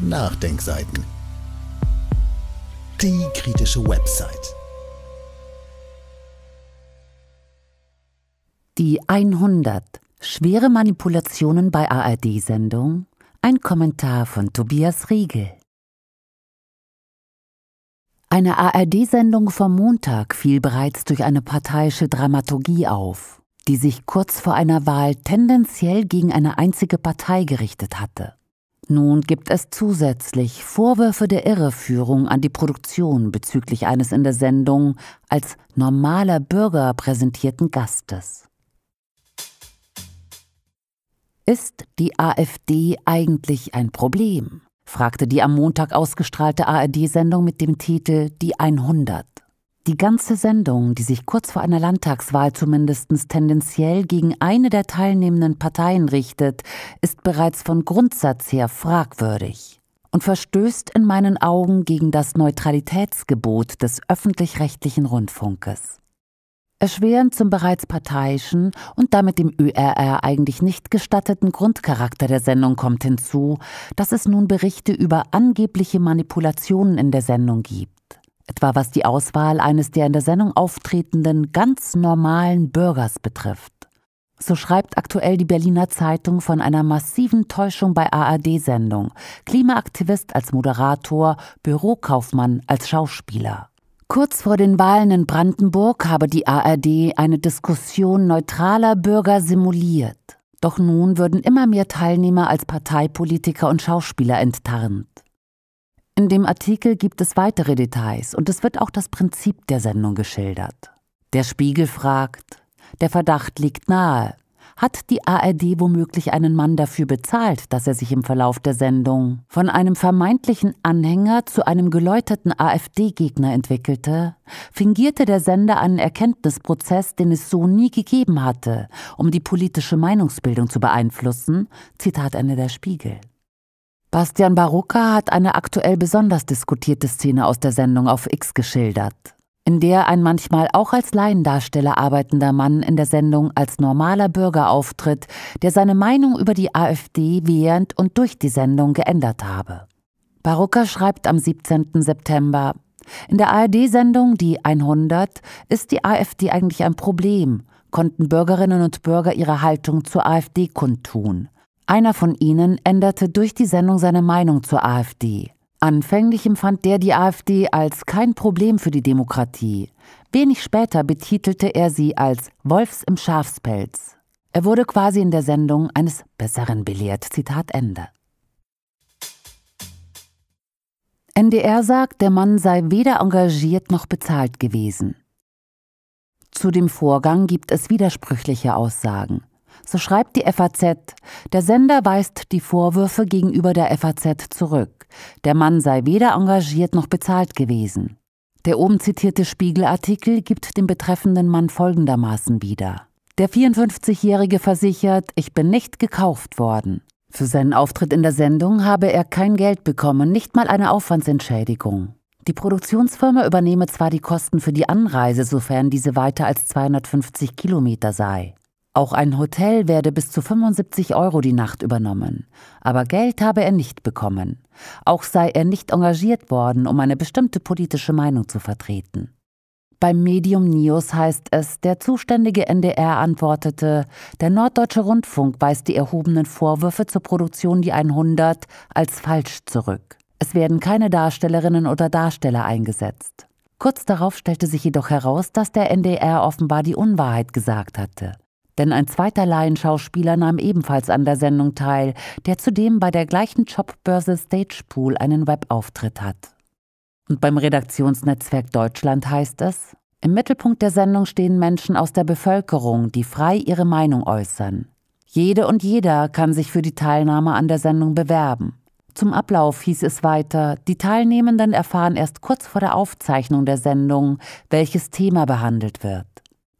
Nachdenkseiten. Die kritische Website. Die 100 schwere Manipulationen bei ARD-Sendung. Ein Kommentar von Tobias Riegel. Eine ARD-Sendung vom Montag fiel bereits durch eine parteiische Dramaturgie auf, die sich kurz vor einer Wahl tendenziell gegen eine einzige Partei gerichtet hatte. Nun gibt es zusätzlich Vorwürfe der Irreführung an die Produktion bezüglich eines in der Sendung als normaler Bürger präsentierten Gastes. Ist die AfD eigentlich ein Problem? fragte die am Montag ausgestrahlte ARD-Sendung mit dem Titel Die 100. Die ganze Sendung, die sich kurz vor einer Landtagswahl zumindest tendenziell gegen eine der teilnehmenden Parteien richtet, ist bereits von Grundsatz her fragwürdig und verstößt in meinen Augen gegen das Neutralitätsgebot des öffentlich-rechtlichen Rundfunkes. Erschwerend zum bereits parteiischen und damit dem ÖRR eigentlich nicht gestatteten Grundcharakter der Sendung kommt hinzu, dass es nun Berichte über angebliche Manipulationen in der Sendung gibt etwa was die Auswahl eines der in der Sendung auftretenden ganz normalen Bürgers betrifft. So schreibt aktuell die Berliner Zeitung von einer massiven Täuschung bei ARD-Sendung, Klimaaktivist als Moderator, Bürokaufmann als Schauspieler. Kurz vor den Wahlen in Brandenburg habe die ARD eine Diskussion neutraler Bürger simuliert. Doch nun würden immer mehr Teilnehmer als Parteipolitiker und Schauspieler enttarnt. In dem Artikel gibt es weitere Details und es wird auch das Prinzip der Sendung geschildert. Der Spiegel fragt, der Verdacht liegt nahe. Hat die ARD womöglich einen Mann dafür bezahlt, dass er sich im Verlauf der Sendung von einem vermeintlichen Anhänger zu einem geläuterten AfD-Gegner entwickelte? Fingierte der Sender einen Erkenntnisprozess, den es so nie gegeben hatte, um die politische Meinungsbildung zu beeinflussen? Zitat Ende der Spiegel. Bastian Barucca hat eine aktuell besonders diskutierte Szene aus der Sendung auf X geschildert, in der ein manchmal auch als Laiendarsteller arbeitender Mann in der Sendung als normaler Bürger auftritt, der seine Meinung über die AfD während und durch die Sendung geändert habe. Barucca schreibt am 17. September, in der ARD-Sendung Die 100 ist die AfD eigentlich ein Problem, konnten Bürgerinnen und Bürger ihre Haltung zur AfD kundtun. Einer von ihnen änderte durch die Sendung seine Meinung zur AfD. Anfänglich empfand der die AfD als kein Problem für die Demokratie. Wenig später betitelte er sie als Wolfs im Schafspelz. Er wurde quasi in der Sendung eines Besseren belehrt. Zitat Ende. NDR sagt, der Mann sei weder engagiert noch bezahlt gewesen. Zu dem Vorgang gibt es widersprüchliche Aussagen. So schreibt die FAZ. Der Sender weist die Vorwürfe gegenüber der FAZ zurück. Der Mann sei weder engagiert noch bezahlt gewesen. Der oben zitierte Spiegelartikel gibt den betreffenden Mann folgendermaßen wieder. Der 54-Jährige versichert, ich bin nicht gekauft worden. Für seinen Auftritt in der Sendung habe er kein Geld bekommen, nicht mal eine Aufwandsentschädigung. Die Produktionsfirma übernehme zwar die Kosten für die Anreise, sofern diese weiter als 250 Kilometer sei. Auch ein Hotel werde bis zu 75 Euro die Nacht übernommen. Aber Geld habe er nicht bekommen. Auch sei er nicht engagiert worden, um eine bestimmte politische Meinung zu vertreten. Beim Medium News heißt es, der zuständige NDR antwortete, der Norddeutsche Rundfunk weist die erhobenen Vorwürfe zur Produktion Die 100 als falsch zurück. Es werden keine Darstellerinnen oder Darsteller eingesetzt. Kurz darauf stellte sich jedoch heraus, dass der NDR offenbar die Unwahrheit gesagt hatte. Denn ein zweiter Laienschauspieler nahm ebenfalls an der Sendung teil, der zudem bei der gleichen Jobbörse Stagepool einen Webauftritt hat. Und beim Redaktionsnetzwerk Deutschland heißt es, im Mittelpunkt der Sendung stehen Menschen aus der Bevölkerung, die frei ihre Meinung äußern. Jede und jeder kann sich für die Teilnahme an der Sendung bewerben. Zum Ablauf hieß es weiter, die Teilnehmenden erfahren erst kurz vor der Aufzeichnung der Sendung, welches Thema behandelt wird.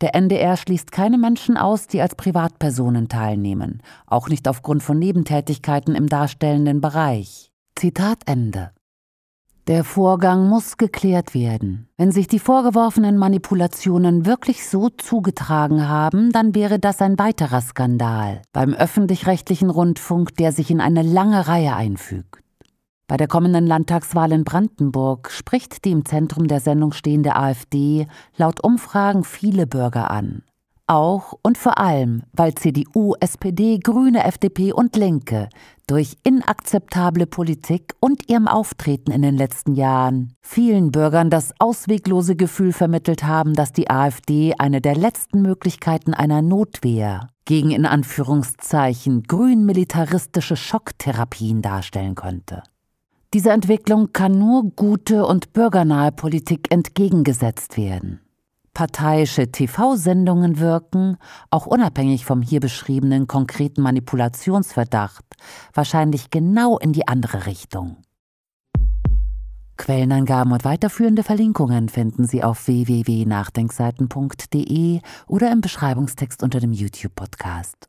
Der NDR schließt keine Menschen aus, die als Privatpersonen teilnehmen, auch nicht aufgrund von Nebentätigkeiten im darstellenden Bereich. Zitat Ende. Der Vorgang muss geklärt werden. Wenn sich die vorgeworfenen Manipulationen wirklich so zugetragen haben, dann wäre das ein weiterer Skandal beim öffentlich-rechtlichen Rundfunk, der sich in eine lange Reihe einfügt. Bei der kommenden Landtagswahl in Brandenburg spricht die im Zentrum der Sendung stehende AfD laut Umfragen viele Bürger an. Auch und vor allem, weil CDU, SPD, Grüne, FDP und Linke durch inakzeptable Politik und ihrem Auftreten in den letzten Jahren vielen Bürgern das ausweglose Gefühl vermittelt haben, dass die AfD eine der letzten Möglichkeiten einer Notwehr gegen in Anführungszeichen grün-militaristische Schocktherapien darstellen könnte. Dieser Entwicklung kann nur gute und bürgernahe Politik entgegengesetzt werden. Parteiische TV-Sendungen wirken, auch unabhängig vom hier beschriebenen konkreten Manipulationsverdacht, wahrscheinlich genau in die andere Richtung. Quellenangaben und weiterführende Verlinkungen finden Sie auf www.nachdenkseiten.de oder im Beschreibungstext unter dem YouTube-Podcast.